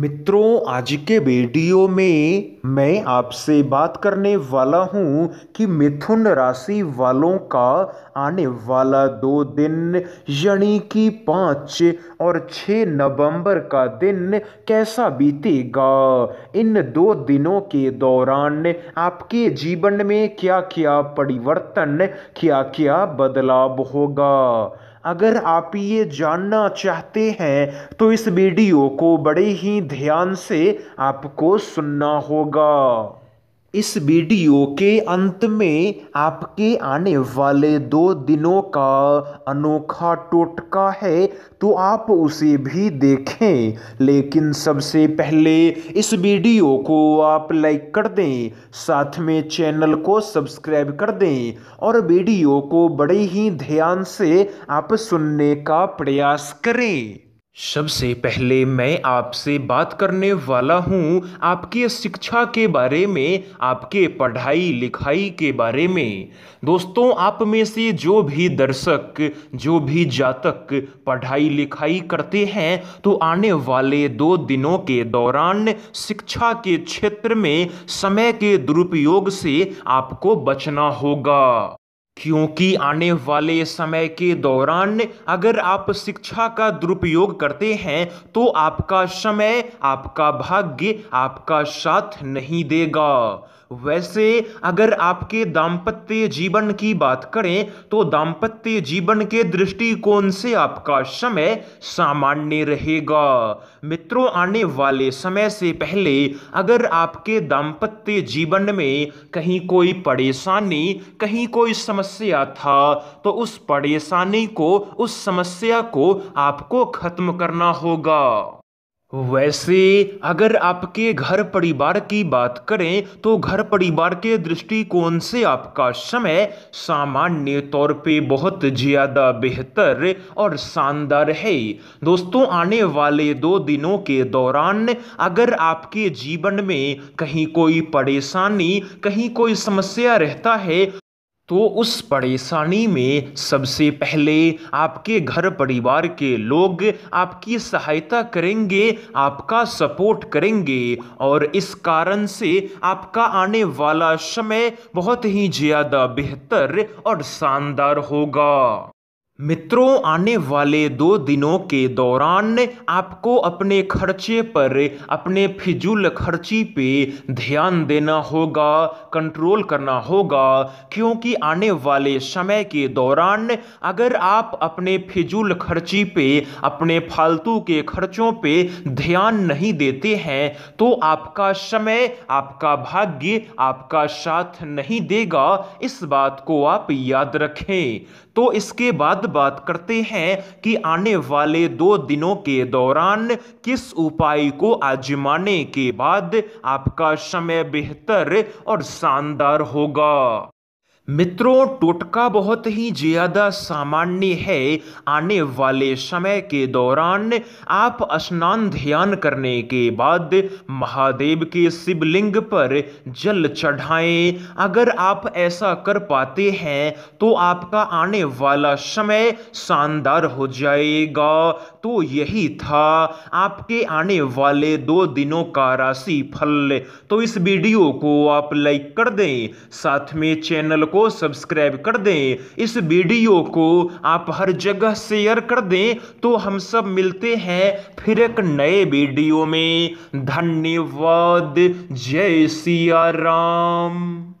मित्रों आज के वीडियो में मैं आपसे बात करने वाला हूं कि मिथुन राशि वालों का आने वाला दो दिन यानी कि पाँच और छः नवंबर का दिन कैसा बीतेगा इन दो दिनों के दौरान आपके जीवन में क्या क्या परिवर्तन क्या क्या बदलाव होगा अगर आप ये जानना चाहते हैं तो इस वीडियो को बड़े ही ध्यान से आपको सुनना होगा इस वीडियो के अंत में आपके आने वाले दो दिनों का अनोखा टोटका है तो आप उसे भी देखें लेकिन सबसे पहले इस वीडियो को आप लाइक कर दें साथ में चैनल को सब्सक्राइब कर दें और वीडियो को बड़े ही ध्यान से आप सुनने का प्रयास करें सबसे पहले मैं आपसे बात करने वाला हूँ आपके शिक्षा के बारे में आपके पढ़ाई लिखाई के बारे में दोस्तों आप में से जो भी दर्शक जो भी जातक पढ़ाई लिखाई करते हैं तो आने वाले दो दिनों के दौरान शिक्षा के क्षेत्र में समय के दुरुपयोग से आपको बचना होगा क्योंकि आने वाले समय के दौरान अगर आप शिक्षा का दुरुपयोग करते हैं तो आपका समय आपका भाग्य आपका साथ नहीं देगा वैसे अगर आपके दाम्पत्य जीवन की बात करें तो दाम्पत्य जीवन के दृष्टिकोण से आपका समय सामान्य रहेगा मित्रों आने वाले समय से पहले अगर आपके दाम्पत्य जीवन में कहीं कोई परेशानी कहीं कोई समस्या समस्या था तो उस परेशानी को उस समस्या को आपको खत्म करना होगा वैसे अगर आपके घर परिवार की बात करें तो घर परिवार के दृष्टिकोण से आपका समय सामान्य तौर पे बहुत ज़्यादा बेहतर और शानदार है दोस्तों आने वाले दो दिनों के दौरान अगर आपके जीवन में कहीं कोई परेशानी कहीं कोई समस्या रहता है तो उस परेशानी में सबसे पहले आपके घर परिवार के लोग आपकी सहायता करेंगे आपका सपोर्ट करेंगे और इस कारण से आपका आने वाला समय बहुत ही ज़्यादा बेहतर और शानदार होगा मित्रों आने वाले दो दिनों के दौरान आपको अपने खर्चे पर अपने फिजूल खर्ची पे ध्यान देना होगा कंट्रोल करना होगा क्योंकि आने वाले समय के दौरान अगर आप अपने फिजूल खर्ची पे अपने फालतू के खर्चों पे ध्यान नहीं देते हैं तो आपका समय आपका भाग्य आपका साथ नहीं देगा इस बात को आप याद रखें तो इसके बाद बात करते हैं कि आने वाले दो दिनों के दौरान किस उपाय को आजमाने के बाद आपका समय बेहतर और शानदार होगा मित्रों टोटका बहुत ही ज़्यादा सामान्य है आने वाले समय के दौरान आप स्नान ध्यान करने के बाद महादेव के शिवलिंग पर जल चढ़ाएं अगर आप ऐसा कर पाते हैं तो आपका आने वाला समय शानदार हो जाएगा तो यही था आपके आने वाले दो दिनों का राशि फल तो इस वीडियो को आप लाइक कर दें साथ में चैनल को सब्सक्राइब कर दें इस वीडियो को आप हर जगह शेयर कर दें तो हम सब मिलते हैं फिर एक नए वीडियो में धन्यवाद जय सिया राम